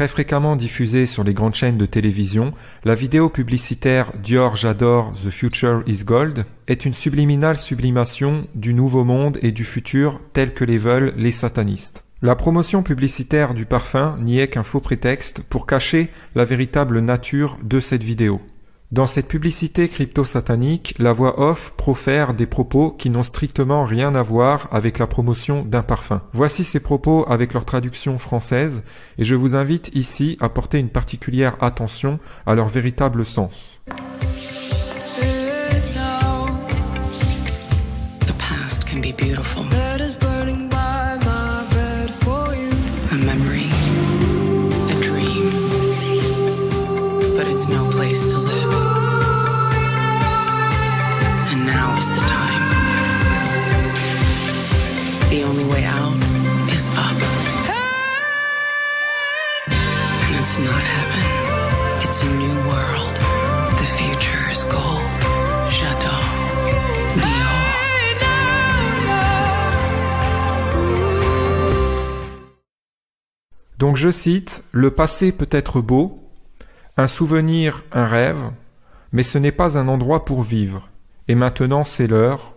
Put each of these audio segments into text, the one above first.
Très fréquemment diffusée sur les grandes chaînes de télévision, la vidéo publicitaire Dior J'adore The Future is Gold est une subliminale sublimation du nouveau monde et du futur tel que les veulent les satanistes. La promotion publicitaire du parfum n'y est qu'un faux prétexte pour cacher la véritable nature de cette vidéo. Dans cette publicité crypto-satanique, la voix off profère des propos qui n'ont strictement rien à voir avec la promotion d'un parfum. Voici ces propos avec leur traduction française et je vous invite ici à porter une particulière attention à leur véritable sens. Donc je cite, Le passé peut être beau, un souvenir, un rêve, mais ce n'est pas un endroit pour vivre. Et maintenant c'est l'heure.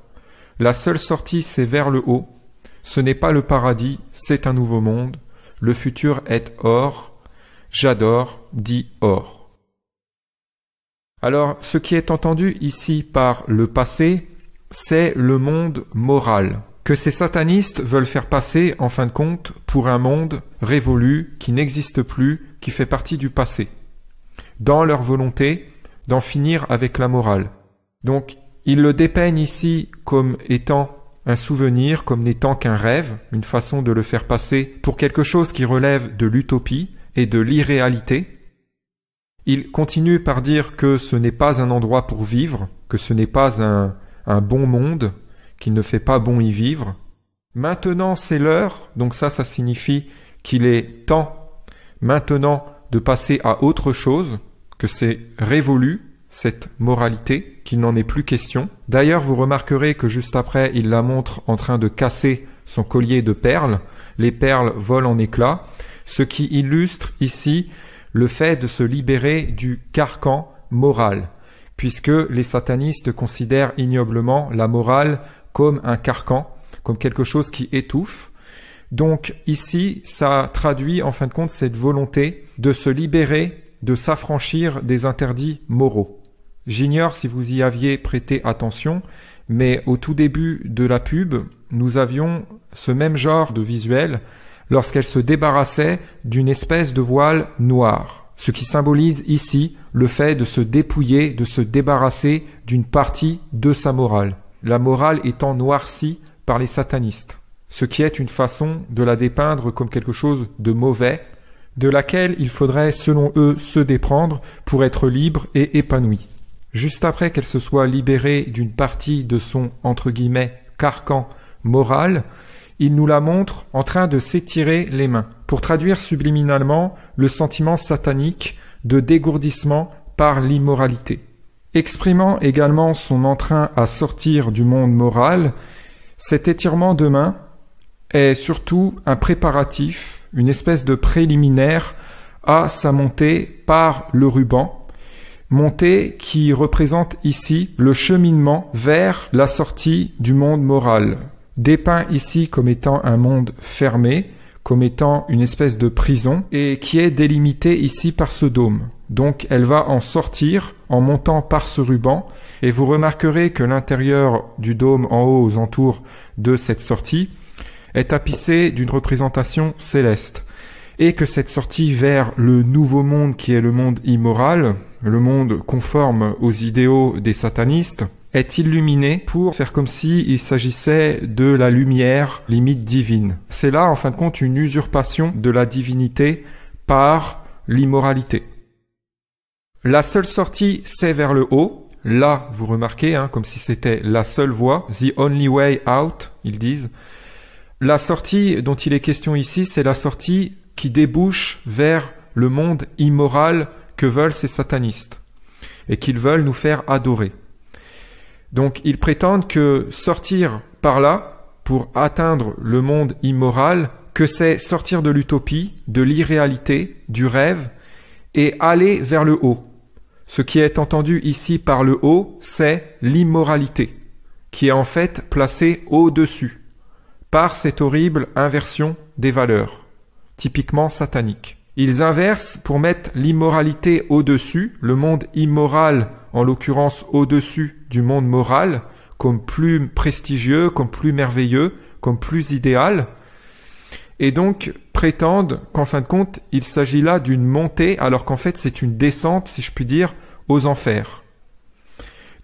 La seule sortie c'est vers le haut. Ce n'est pas le paradis, c'est un nouveau monde. Le futur est or, j'adore dit or. Alors, ce qui est entendu ici par le passé, c'est le monde moral, que ces satanistes veulent faire passer, en fin de compte, pour un monde révolu, qui n'existe plus, qui fait partie du passé, dans leur volonté d'en finir avec la morale. Donc, ils le dépeignent ici comme étant un souvenir, comme n'étant qu'un rêve, une façon de le faire passer pour quelque chose qui relève de l'utopie, et de l'irréalité. Il continue par dire que ce n'est pas un endroit pour vivre, que ce n'est pas un, un bon monde, qu'il ne fait pas bon y vivre. Maintenant c'est l'heure, donc ça ça signifie qu'il est temps maintenant de passer à autre chose, que c'est révolu, cette moralité, qu'il n'en est plus question. D'ailleurs, vous remarquerez que juste après, il la montre en train de casser son collier de perles. Les perles volent en éclats ce qui illustre ici le fait de se libérer du carcan moral, puisque les satanistes considèrent ignoblement la morale comme un carcan, comme quelque chose qui étouffe. Donc ici, ça traduit en fin de compte cette volonté de se libérer, de s'affranchir des interdits moraux. J'ignore si vous y aviez prêté attention, mais au tout début de la pub, nous avions ce même genre de visuel lorsqu'elle se débarrassait d'une espèce de voile noir, ce qui symbolise ici le fait de se dépouiller, de se débarrasser d'une partie de sa morale, la morale étant noircie par les satanistes, ce qui est une façon de la dépeindre comme quelque chose de mauvais, de laquelle il faudrait selon eux se déprendre pour être libre et épanoui. Juste après qu'elle se soit libérée d'une partie de son entre guillemets carcan moral, il nous la montre en train de s'étirer les mains, pour traduire subliminalement le sentiment satanique de dégourdissement par l'immoralité. Exprimant également son entrain à sortir du monde moral, cet étirement de main est surtout un préparatif, une espèce de préliminaire à sa montée par le ruban, montée qui représente ici le cheminement vers la sortie du monde moral, dépeint ici comme étant un monde fermé, comme étant une espèce de prison, et qui est délimité ici par ce dôme. Donc elle va en sortir en montant par ce ruban, et vous remarquerez que l'intérieur du dôme en haut aux entours de cette sortie est tapissé d'une représentation céleste, et que cette sortie vers le nouveau monde qui est le monde immoral, le monde conforme aux idéaux des satanistes, est illuminé pour faire comme si il s'agissait de la lumière limite divine. C'est là, en fin de compte, une usurpation de la divinité par l'immoralité. La seule sortie, c'est vers le haut. Là, vous remarquez, hein, comme si c'était la seule voie, the only way out, ils disent. La sortie dont il est question ici, c'est la sortie qui débouche vers le monde immoral que veulent ces satanistes et qu'ils veulent nous faire adorer. Donc ils prétendent que sortir par là, pour atteindre le monde immoral, que c'est sortir de l'utopie, de l'irréalité, du rêve, et aller vers le haut. Ce qui est entendu ici par le haut, c'est l'immoralité, qui est en fait placée au-dessus, par cette horrible inversion des valeurs, typiquement satanique. Ils inversent pour mettre l'immoralité au-dessus, le monde immoral en l'occurrence au-dessus du monde moral comme plus prestigieux, comme plus merveilleux, comme plus idéal, et donc prétendent qu'en fin de compte, il s'agit là d'une montée, alors qu'en fait c'est une descente, si je puis dire, aux enfers.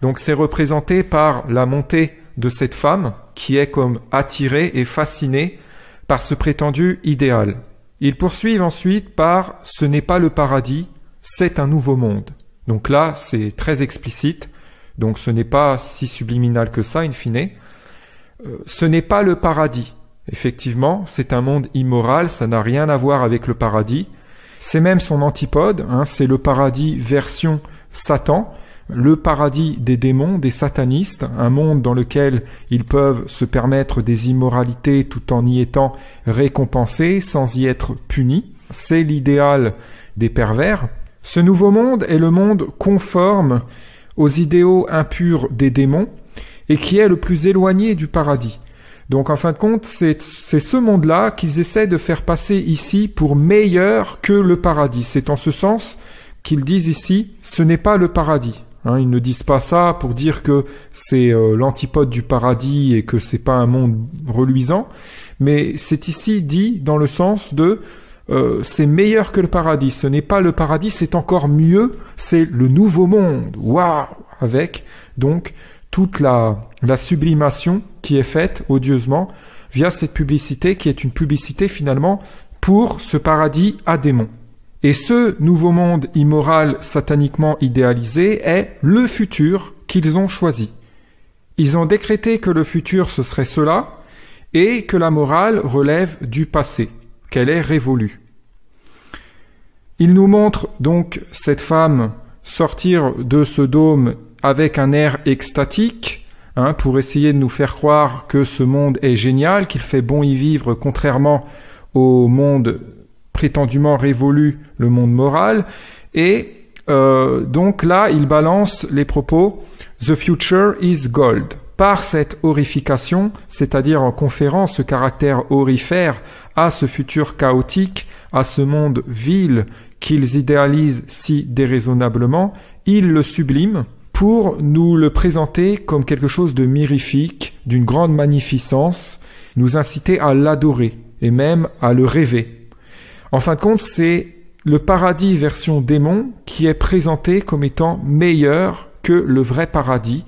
Donc c'est représenté par la montée de cette femme qui est comme attirée et fascinée par ce prétendu idéal. Ils poursuivent ensuite par Ce n'est pas le paradis, c'est un nouveau monde. Donc là, c'est très explicite. Donc ce n'est pas si subliminal que ça, in fine. Euh, ce n'est pas le paradis. Effectivement, c'est un monde immoral, ça n'a rien à voir avec le paradis. C'est même son antipode, hein, c'est le paradis version Satan, le paradis des démons, des satanistes, un monde dans lequel ils peuvent se permettre des immoralités tout en y étant récompensés, sans y être punis. C'est l'idéal des pervers. Ce nouveau monde est le monde conforme aux idéaux impurs des démons et qui est le plus éloigné du paradis. Donc en fin de compte, c'est ce monde-là qu'ils essaient de faire passer ici pour meilleur que le paradis. C'est en ce sens qu'ils disent ici, ce n'est pas le paradis. Hein, ils ne disent pas ça pour dire que c'est euh, l'antipode du paradis et que c'est pas un monde reluisant, mais c'est ici dit dans le sens de euh, c'est meilleur que le paradis. Ce n'est pas le paradis, c'est encore mieux, c'est le nouveau monde. Waouh Avec donc toute la, la sublimation qui est faite odieusement via cette publicité qui est une publicité finalement pour ce paradis à démons. Et ce nouveau monde immoral sataniquement idéalisé est le futur qu'ils ont choisi. Ils ont décrété que le futur ce serait cela et que la morale relève du passé, qu'elle est révolue. Il nous montre donc cette femme sortir de ce dôme avec un air extatique, hein, pour essayer de nous faire croire que ce monde est génial, qu'il fait bon y vivre, contrairement au monde prétendument révolu, le monde moral. Et euh, donc là, il balance les propos The future is gold. Par cette horrification, c'est-à-dire en conférant ce caractère horrifère à ce futur chaotique, à ce monde vil qu'ils idéalisent si déraisonnablement, ils le subliment pour nous le présenter comme quelque chose de mirifique, d'une grande magnificence, nous inciter à l'adorer et même à le rêver. En fin de compte, c'est le paradis version démon qui est présenté comme étant meilleur que le vrai paradis.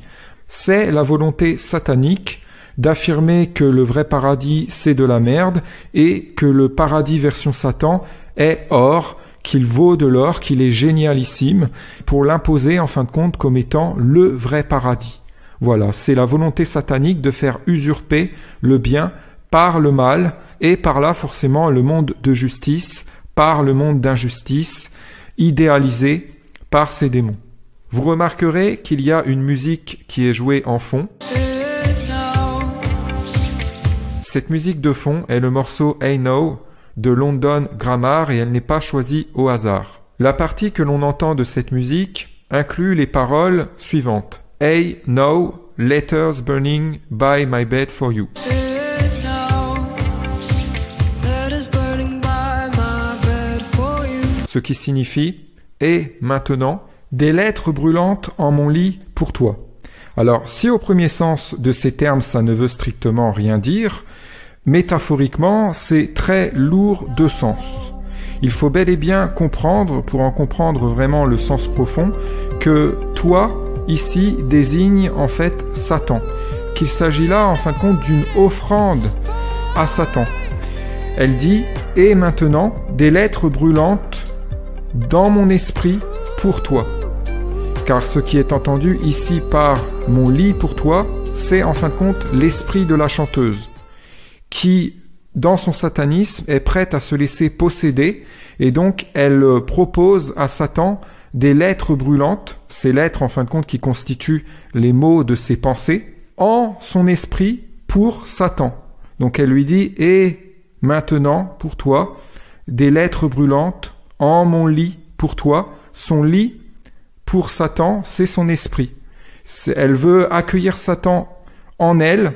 C'est la volonté satanique d'affirmer que le vrai paradis c'est de la merde et que le paradis version Satan est or, qu'il vaut de l'or, qu'il est génialissime, pour l'imposer en fin de compte comme étant le vrai paradis. Voilà, c'est la volonté satanique de faire usurper le bien par le mal et par là forcément le monde de justice, par le monde d'injustice, idéalisé par ces démons. Vous remarquerez qu'il y a une musique qui est jouée en fond. Cette musique de fond est le morceau "Hey No de London Grammar et elle n'est pas choisie au hasard. La partie que l'on entend de cette musique inclut les paroles suivantes. "Hey No letters burning by my bed for you. Ce qui signifie Et maintenant, des lettres brûlantes en mon lit pour toi. Alors, si au premier sens de ces termes ça ne veut strictement rien dire, métaphoriquement c'est très lourd de sens. Il faut bel et bien comprendre, pour en comprendre vraiment le sens profond, que toi ici désigne en fait Satan, qu'il s'agit là en fin de compte d'une offrande à Satan. Elle dit Et maintenant, des lettres brûlantes dans mon esprit pour toi car ce qui est entendu ici par mon lit pour toi, c'est en fin de compte l'esprit de la chanteuse, qui, dans son satanisme, est prête à se laisser posséder, et donc elle propose à Satan des lettres brûlantes, ces lettres en fin de compte qui constituent les mots de ses pensées, en son esprit pour Satan. Donc elle lui dit, et maintenant pour toi, des lettres brûlantes en mon lit pour toi, son lit pour Satan, c'est son esprit. Elle veut accueillir Satan en elle,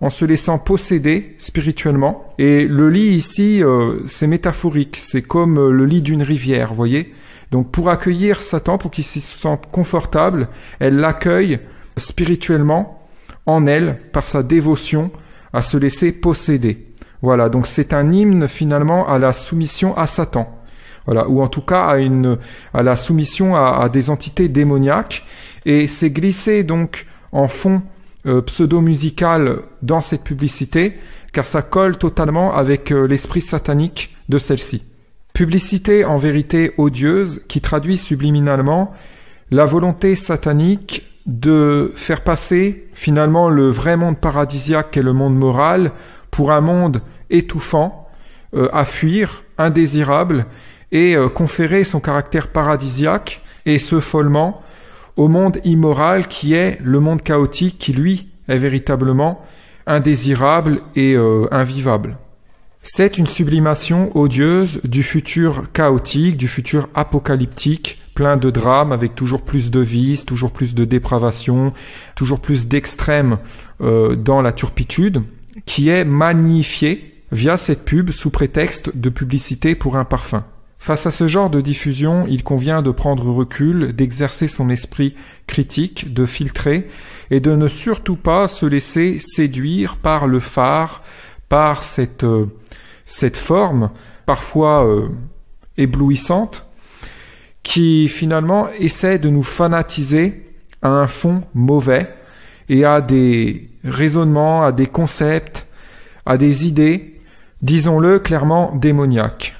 en se laissant posséder spirituellement. Et le lit ici, euh, c'est métaphorique, c'est comme euh, le lit d'une rivière, voyez. Donc pour accueillir Satan, pour qu'il se sente confortable, elle l'accueille spirituellement en elle par sa dévotion à se laisser posséder. Voilà, donc c'est un hymne finalement à la soumission à Satan. Voilà, ou en tout cas à, une, à la soumission à, des entités démoniaques. Et c'est glissé donc en fond euh, pseudo-musical dans cette publicité, car ça colle totalement avec euh, l'esprit satanique de celle-ci. Publicité en vérité odieuse qui traduit subliminalement la volonté satanique de faire passer finalement le vrai monde paradisiaque et le monde moral pour un monde étouffant, euh, à fuir, indésirable, et euh, conférer son caractère paradisiaque et ce follement au monde immoral qui est le monde chaotique qui lui est véritablement indésirable et euh, invivable. C'est une sublimation odieuse du futur chaotique, du futur apocalyptique, plein de drames, avec toujours plus de vices, toujours plus de dépravation, toujours plus d'extrêmes euh, dans la turpitude, qui est magnifiée via cette pub sous prétexte de publicité pour un parfum. Face à ce genre de diffusion, il convient de prendre recul, d'exercer son esprit critique, de filtrer, et de ne surtout pas se laisser séduire par le phare, par cette, euh, cette forme, parfois euh, éblouissante, qui finalement essaie de nous fanatiser à un fond mauvais et à des raisonnements, à des concepts, à des idées, disons-le clairement démoniaques.